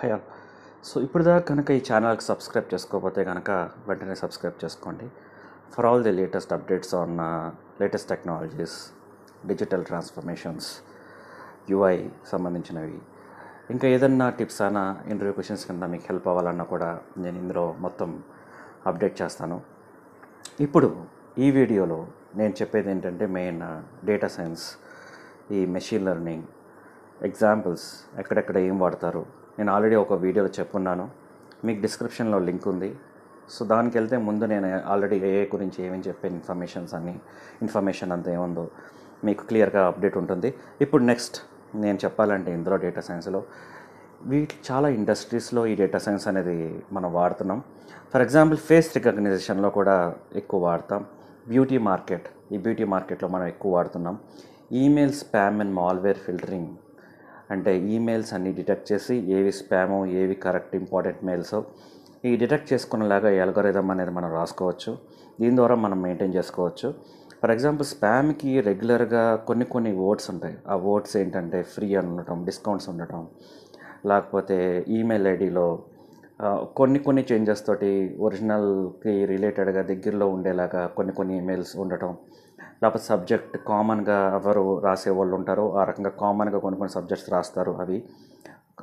హయాల్ so ఇప్పుడు దాకా కనుక ఈ ఛానల్కి సబ్స్క్రైబ్ చేసుకోకపోతే కనుక వెంటనే సబ్స్క్రైబ్ చేసుకోండి for all the latest updates on latest technologies digital transformations UI సంబంధించినవి ఇంకా ఏదన్నా టిప్స్ అయినా ఇంటర్వ్యూ క్వశ్చన్స్ కింద మీకు హెల్ప్ అవ్వాలన్నా కూడా నేను ఇందులో మొత్తం అప్డేట్ చేస్తాను ఇప్పుడు ఈ వీడియోలో నేను చెప్పేది ఏంటంటే మెయిన్ డేటా సైన్స్ ఈ మెషిన్ లెర్నింగ్ ఎగ్జాంపుల్స్ ఎక్కడెక్కడ ఏం వాడతారు నేను ఆల్రెడీ ఒక వీడియోలో చెప్పున్నాను మీకు డిస్క్రిప్షన్లో లింక్ ఉంది సో దానికి వెళ్తే ముందు నేను ఆల్రెడీ ఏ గురించి ఏమేమి చెప్పే ఇన్ఫర్మేషన్స్ అన్నీ ఇన్ఫర్మేషన్ అంతా ఏముందో మీకు క్లియర్గా అప్డేట్ ఉంటుంది ఇప్పుడు నెక్స్ట్ నేను చెప్పాలంటే ఇందులో డేటా సైన్స్లో వీటి చాలా ఇండస్ట్రీస్లో ఈ డేటా సైన్స్ అనేది మనం వాడుతున్నాం ఫర్ ఎగ్జాంపుల్ ఫేస్ రికగ్నైజేషన్లో కూడా ఎక్కువ వాడతాం బ్యూటీ మార్కెట్ ఈ బ్యూటీ మార్కెట్లో మనం ఎక్కువ వాడుతున్నాం email spam and malware filtering అంటే ఈమెయిల్స్ అన్ని డిటెక్ట్ చేసి ఏవి స్పామో ఏవి కరెక్ట్ ఇంపార్టెంట్ మెయిల్స్ ఈ డిటెక్ట్ చేసుకునేలాగా ఎల్గోరిథం అనేది మనం రాసుకోవచ్చు దీని ద్వారా మనం మెయింటైన్ చేసుకోవచ్చు ఫర్ ఎగ్జాంపుల్ స్పామ్కి రెగ్యులర్గా కొన్ని కొన్ని ఓట్స్ ఉంటాయి ఆ ఓట్స్ ఏంటంటే ఫ్రీ అని ఉండటం డిస్కౌంట్స్ ఉండటం లేకపోతే ఈమెయిల్ ఐడిలో కొన్ని కొన్ని చేంజెస్ తోటి ఒరిజినల్కి రిలేటెడ్గా దగ్గరలో ఉండేలాగా కొన్ని కొన్ని ఈమెయిల్స్ ఉండటం లేకపోతే సబ్జెక్ట్ కామన్గా ఎవరు రాసేవాళ్ళు ఉంటారో ఆ రకంగా కామన్గా కొన్ని కొన్ని సబ్జెక్ట్స్ రాస్తారు అవి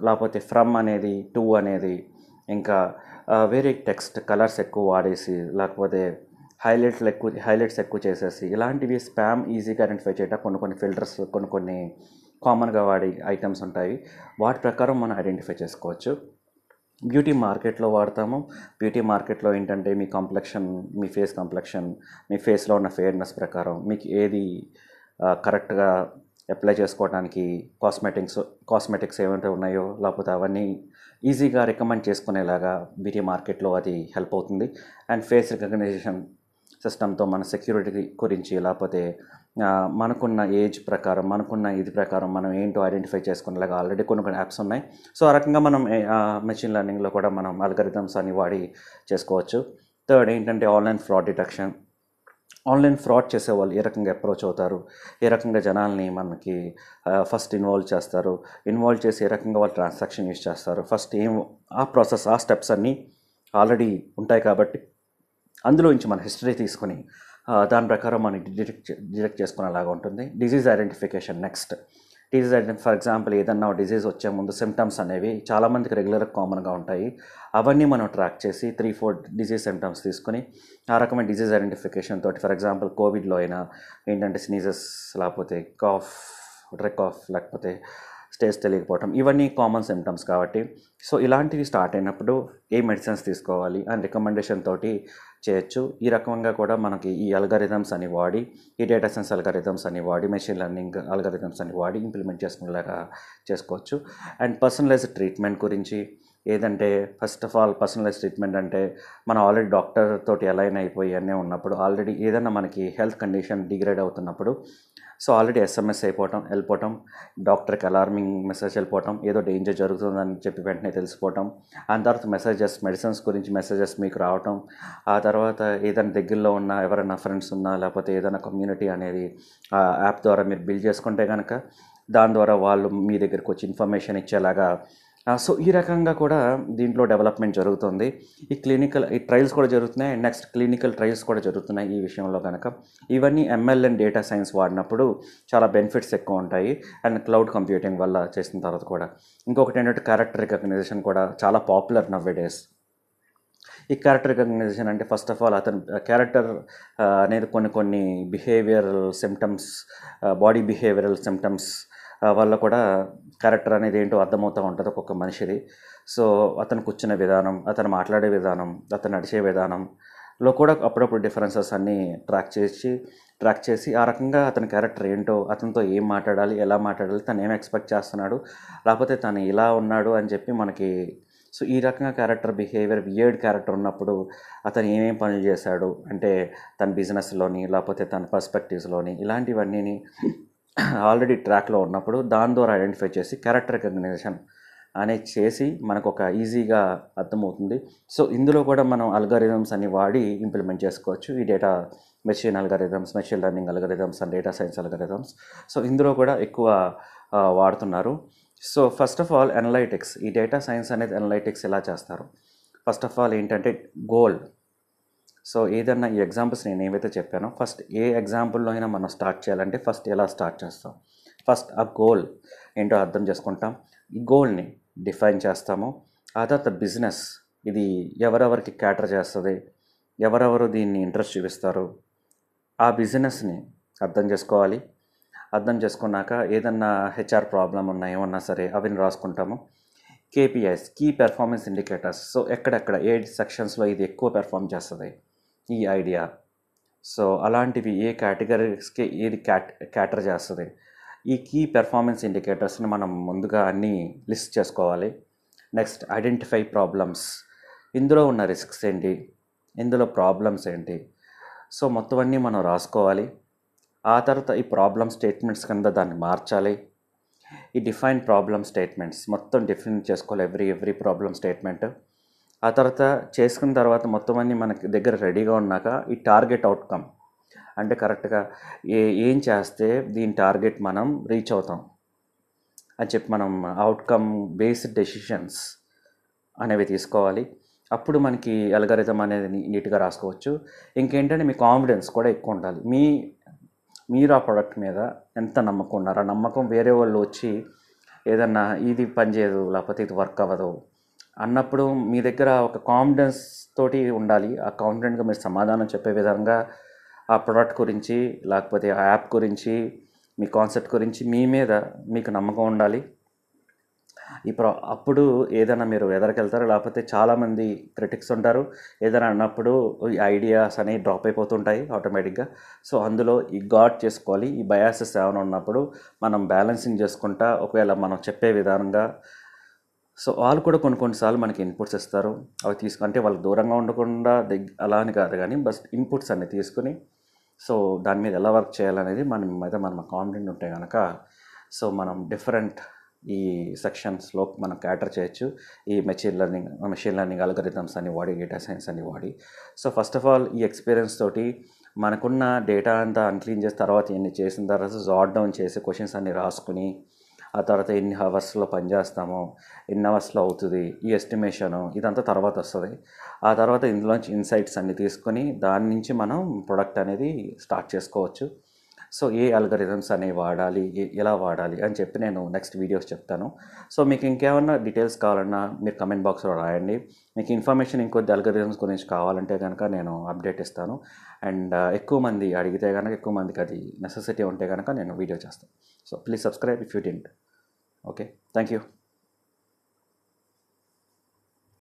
లేకపోతే ఫ్రమ్ అనేది టూ అనేది ఇంకా వేరే టెక్స్ట్ కలర్స్ ఎక్కువ వాడేసి లేకపోతే హైలైట్లు ఎక్కువ హైలైట్స్ ఎక్కువ చేసేసి ఇలాంటివి స్పామ్ ఈజీగా ఐడెంటిఫై చేయటం కొన్ని కొన్ని ఫిల్టర్స్ కొన్ని కొన్ని కామన్గా వాడే ఐటమ్స్ ఉంటాయి వాటి ప్రకారం మనం ఐడెంటిఫై చేసుకోవచ్చు బ్యూటీ మార్కెట్లో వాడతాము బ్యూటీ మార్కెట్లో ఏంటంటే మీ కాంప్లెక్షన్ మీ ఫేస్ కాంప్లెక్షన్ మీ ఫేస్లో ఉన్న ఫెయిర్నెస్ ప్రకారం మీకు ఏది కరెక్ట్గా అప్లై చేసుకోవడానికి కాస్మెటిక్స్ కాస్మెటిక్స్ ఏమైతే ఉన్నాయో లేకపోతే అవన్నీ ఈజీగా రికమెండ్ చేసుకునేలాగా బ్యూటీ మార్కెట్లో అది హెల్ప్ అవుతుంది అండ్ ఫేస్ రికగ్నైజేషన్ సిస్టమ్తో మన సెక్యూరిటీ గురించి లేకపోతే మనకున్న ఏజ్ ప్రకారం మనకున్న ఇది ప్రకారం మనం ఏంటో ఐడెంటిఫై చేసుకునేలాగా ఆల్రెడీ కొన్ని కొన్ని యాప్స్ ఉన్నాయి సో ఆ రకంగా మనం మెషిన్ లెర్నింగ్లో కూడా మనం అల్గరిథమ్స్ అని వాడి చేసుకోవచ్చు థర్డ్ ఏంటంటే online fraud detection online fraud చేసేవాళ్ళు ఏ రకంగా అప్రోచ్ అవుతారు ఏ రకంగా జనాల్ని మనకి ఫస్ట్ ఇన్వాల్వ్ చేస్తారు ఇన్వాల్వ్ చేసి ఏ రకంగా వాళ్ళు ట్రాన్సాక్షన్ యూజ్ చేస్తారు ఫస్ట్ ఏం ఆ ప్రాసెస్ ఆ స్టెప్స్ అన్నీ ఆల్రెడీ ఉంటాయి కాబట్టి అందులోంచి మన హిస్టరీ తీసుకొని దాని ప్రకారం మనం డిటెక్ట్ డిటెక్ట్ చేసుకునేలాగా ఉంటుంది డిజీజ్ ఐడెంటిఫికేషన్ నెక్స్ట్ డిజీజ్ ఐడెంటి ఫర్ ఎగ్జాంపుల్ ఏదన్నా డిజీజ్ వచ్చే ముందు సిమ్టమ్స్ అనేవి చాలామందికి రెగ్యులర్గా కామన్గా ఉంటాయి అవన్నీ మనం ట్రాక్ చేసి త్రీ ఫోర్ డిజీజ్ సిమ్టమ్స్ తీసుకొని ఆ రకమైన డిజీజ్ ఐడెంటిఫికేషన్ తోటి ఫర్ ఎగ్జాంపుల్ కోవిడ్లో అయినా ఏంటంటే స్నీజెస్ లేకపోతే కాఫ్ ట్రెక్ ఆఫ్ లేకపోతే స్టేజ్ తెలియకపోవటం ఇవన్నీ కామన్ సిమ్టమ్స్ కాబట్టి సో ఇలాంటివి స్టార్ట్ అయినప్పుడు ఏ మెడిసిన్స్ తీసుకోవాలి అని రికమెండేషన్ తోటి చేయొచ్చు ఈ రకంగా కూడా మనకి ఈ అల్గారిథమ్స్ అని వాడి ఈ డేటా సైన్స్ అల్గారిథమ్స్ అని వాడి మెషిన్ లెర్నింగ్ అల్గారిథమ్స్ అని వాడి ఇంప్లిమెంట్ చేసుకునేలాగా చేసుకోవచ్చు అండ్ పర్సనలైజ్ ట్రీట్మెంట్ గురించి ఏదంటే first of all personalise treatment అంటే మనం ఆల్రెడీ డాక్టర్ తోటి అలైన్ అయిపోయి అన్నీ ఉన్నప్పుడు ఆల్రెడీ ఏదైనా మనకి హెల్త్ కండిషన్ డిగ్రేడ్ అవుతున్నప్పుడు సో ఆల్రెడీ ఎస్ఎంఎస్ అయిపోవటం వెళ్ళిపోవటం డాక్టర్కి అలార్మింగ్ మెసేజ్ వెళ్ళిపోవటం ఏదో డేంజర్ జరుగుతుందని చెప్పి వెంటనే తెలిసిపోవటం ఆ తర్వాత మెసేజెస్ మెడిసిన్స్ గురించి మెసేజెస్ మీకు రావటం ఆ తర్వాత ఏదైనా దగ్గరలో ఉన్న ఎవరైనా ఫ్రెండ్స్ ఉన్నా లేకపోతే ఏదైనా కమ్యూనిటీ అనేది ఆ యాప్ ద్వారా మీరు బిల్డ్ చేసుకుంటే కనుక దాని ద్వారా వాళ్ళు మీ దగ్గరికి వచ్చి ఇన్ఫర్మేషన్ ఇచ్చేలాగా సో ఈ రకంగా కూడా దీంట్లో డెవలప్మెంట్ జరుగుతుంది ఈ క్లినికల్ ఈ ట్రయల్స్ కూడా జరుగుతున్నాయి అండ్ నెక్స్ట్ క్లినికల్ ట్రయల్స్ కూడా జరుగుతున్నాయి ఈ విషయంలో కనుక ఇవన్నీ ఎంఎల్ఎన్ డేటా సైన్స్ వాడినప్పుడు చాలా బెనిఫిట్స్ ఎక్కువ ఉంటాయి అండ్ క్లౌడ్ కంప్యూటింగ్ వల్ల చేసిన తర్వాత కూడా ఇంకొకటి ఏంటంటే క్యారెక్టర్ రికగ్నైజేషన్ కూడా చాలా పాపులర్ నవ్ డేస్ ఈ క్యారెక్టర్ రికగ్నైజేషన్ అంటే ఫస్ట్ ఆఫ్ ఆల్ అతను క్యారెక్టర్ అనేది కొన్ని కొన్ని behavioural symptoms body behavioural symptoms వల్ల కూడా క్యారెక్టర్ అనేది ఏంటో అర్థమవుతూ ఉంటుంది ఒక్కొక్క మనిషిది సో అతను కూర్చునే విధానం అతను మాట్లాడే విధానం అతను నడిచే విధానంలో కూడా అప్పుడప్పుడు డిఫరెన్సెస్ అన్నీ ట్రాక్ చేసి ట్రాక్ చేసి ఆ రకంగా అతని క్యారెక్టర్ ఏంటో అతనితో ఏం మాట్లాడాలి ఎలా మాట్లాడాలి తను ఏం ఎక్స్పెక్ట్ చేస్తున్నాడు లేకపోతే తను ఇలా ఉన్నాడు అని చెప్పి మనకి సో ఈ రకంగా క్యారెక్టర్ బిహేవియర్ వియర్డ్ క్యారెక్టర్ ఉన్నప్పుడు అతను ఏమేం పనులు చేశాడు అంటే తన బిజినెస్లోని లేకపోతే తన పర్స్పెక్టివ్స్లోని ఇలాంటివన్నీ ఆల్రెడీ ట్రాక్లో ఉన్నప్పుడు దాని ద్వారా ఐడెంటిఫై చేసి క్యారెక్టర్ రికగ్నైజేషన్ అనేది చేసి మనకు ఒక ఈజీగా అర్థమవుతుంది సో ఇందులో కూడా మనం అల్గారిథమ్స్ అన్ని వాడి ఇంప్లిమెంట్ చేసుకోవచ్చు ఈ data machine algorithms machine learning algorithms and data science algorithms so ఇందులో కూడా ఎక్కువ వాడుతున్నారు so first of all analytics ఈ డేటా సైన్స్ అనేది అనలైటిక్స్ ఎలా చేస్తారు ఫస్ట్ ఆఫ్ ఆల్ ఏంటంటే గోల్ సో ఏదన్నా ఈ ఎగ్జాంపుల్స్ నేను ఏవైతే చెప్పానో ఫస్ట్ ఏ ఎగ్జాంపుల్లో అయినా మనం స్టార్ట్ చేయాలంటే ఫస్ట్ ఎలా స్టార్ట్ చేస్తాం ఫస్ట్ ఆ గోల్ ఏంటో అర్థం చేసుకుంటాం ఈ గోల్ని డిఫైన్ చేస్తాము ఆ తర్వాత బిజినెస్ ఇది ఎవరెవరికి క్యాటర్ చేస్తుంది ఎవరెవరు దీన్ని ఇంట్రెస్ట్ చూపిస్తారు ఆ బిజినెస్ని అర్థం చేసుకోవాలి అర్థం చేసుకున్నాక ఏదన్నా హెచ్ఆర్ ప్రాబ్లం ఉన్నా ఏమన్నా సరే అవి రాసుకుంటాము KPIs key performance indicators so ఎక్కడెక్కడ ఏ సెక్షన్స్లో ఇది ఎక్కువ పెర్ఫామ్ చేస్తుంది ఈ ఐడియా సో అలాంటివి ఏ కేటగిరీస్కి ఏది క్యాట్ క్యాటర్ చేస్తుంది ఈ కీ పెర్ఫార్మెన్స్ ఇండికేటర్స్ని మనం ముందుగా అన్నీ లిస్ట్ చేసుకోవాలి నెక్స్ట్ ఐడెంటిఫై ప్రాబ్లమ్స్ ఇందులో ఉన్న రిస్క్స్ ఏంటి ఇందులో ప్రాబ్లమ్స్ ఏంటి సో మొత్తం అన్నీ మనం రాసుకోవాలి ఆ తర్వాత ఈ ప్రాబ్లమ్ స్టేట్మెంట్స్ కింద దాన్ని మార్చాలి ఈ డిఫైన్ ప్రాబ్లమ్ స్టేట్మెంట్స్ మొత్తం డిఫైన్ చేసుకోవాలి ఎవ్రీ ఎవ్రీ ప్రాబ్లమ్ స్టేట్మెంట్ ఆ తర్వాత చేసుకున్న తర్వాత మొత్తం అన్ని మనకి దగ్గర రెడీగా ఉన్నాక ఈ టార్గెట్ అవుట్కమ్ అంటే కరెక్ట్గా ఏ ఏం చేస్తే దీని టార్గెట్ మనం రీచ్ అవుతాం అని చెప్పి మనం అవుట్కమ్ బేస్డ్ డెసిషన్స్ అనేవి తీసుకోవాలి అప్పుడు మనకి ఎలగరిథం అనేది నీట్గా రాసుకోవచ్చు ఇంకేంటంటే మీ కాన్ఫిడెన్స్ కూడా ఎక్కువ ఉండాలి మీ మీరు ఆ ప్రోడక్ట్ మీద ఎంత నమ్మకం ఉన్నారు ఆ నమ్మకం వేరే వాళ్ళు వచ్చి ఏదన్నా ఇది పనిచేయదు లేకపోతే ఇది వర్క్ అవ్వదు అన్నప్పుడు మీ దగ్గర ఒక కాన్ఫిడెన్స్ తోటి ఉండాలి ఆ కాన్ఫిడెంట్గా మీరు సమాధానం చెప్పే విధంగా ఆ ప్రోడక్ట్ గురించి లేకపోతే ఆ యాప్ గురించి మీ కాన్సెప్ట్ గురించి మీ మీద మీకు నమ్మకం ఉండాలి ఇప్పుడు అప్పుడు ఏదైనా మీరు ఎదరికెళ్తారు లేకపోతే చాలామంది క్రిటిక్స్ ఉంటారు ఏదైనా అన్నప్పుడు ఈ ఐడియాస్ అనేవి డ్రాప్ అయిపోతుంటాయి ఆటోమేటిక్గా సో అందులో ఈ గాడ్ చేసుకోవాలి ఈ బయాసెస్ ఏమైనా ఉన్నప్పుడు మనం బ్యాలెన్సింగ్ చేసుకుంటా ఒకవేళ మనం చెప్పే విధానంగా సో వాళ్ళు కూడా కొన్ని కొన్నిసార్లు మనకి ఇన్పుట్స్ ఇస్తారు అవి తీసుకుంటే వాళ్ళకి దూరంగా ఉండకుండా అలా అని కాదు కానీ బస్ ఇన్పుట్స్ అన్ని తీసుకుని సో దాని మీద ఎలా వర్క్ చేయాలనేది మనం మీద మనం కాన్ఫిడెంట్ ఉంటే కనుక సో మనం డిఫరెంట్ ఈ సెక్షన్స్లో మనం క్యాటర్ చేయొచ్చు ఈ machine learning machine learning algorithms అని వాడి డేటా సైన్స్ అని వాడి సో ఫస్ట్ ఆఫ్ ఆల్ ఈ ఎక్స్పీరియన్స్ తోటి మనకున్న డేటా అంతా అన్క్లీన్ చేసిన తర్వాత ఇన్ని చేసిన తర్వాత జాట్ డౌన్ చేసి క్వశ్చన్స్ అన్ని రాసుకుని ఆ తర్వాత ఎన్ని అవర్స్లో పనిచేస్తాము ఎన్ని అవర్స్లో అవుతుంది ఈ ఎస్టిమేషను ఇదంతా తర్వాత వస్తుంది ఆ తర్వాత ఇందులోంచి ఇన్సైట్స్ అన్ని తీసుకొని దాని నుంచి మనం ప్రొడక్ట్ అనేది స్టార్ట్ చేసుకోవచ్చు సో ఏ అల్గరిథమ్స్ అనేవి వాడాలి ఎలా వాడాలి అని చెప్పి నేను నెక్స్ట్ వీడియోస్ చెప్తాను సో మీకు ఇంకేమన్నా డీటెయిల్స్ కావాలన్నా మీరు కమెంట్ బాక్స్లో రాయండి మీకు ఇన్ఫర్మేషన్ ఇంకొద్ది అల్గరిథమ్స్ గురించి కావాలంటే కనుక నేను అప్డేట్ ఇస్తాను అండ్ uh, ఎక్కువ మంది అడిగితే కనుక ఎక్కువ మందికి అది నెసెసిటీ ఉంటే కనుక నేను వీడియో చేస్తాను so please subscribe if you didn't okay thank you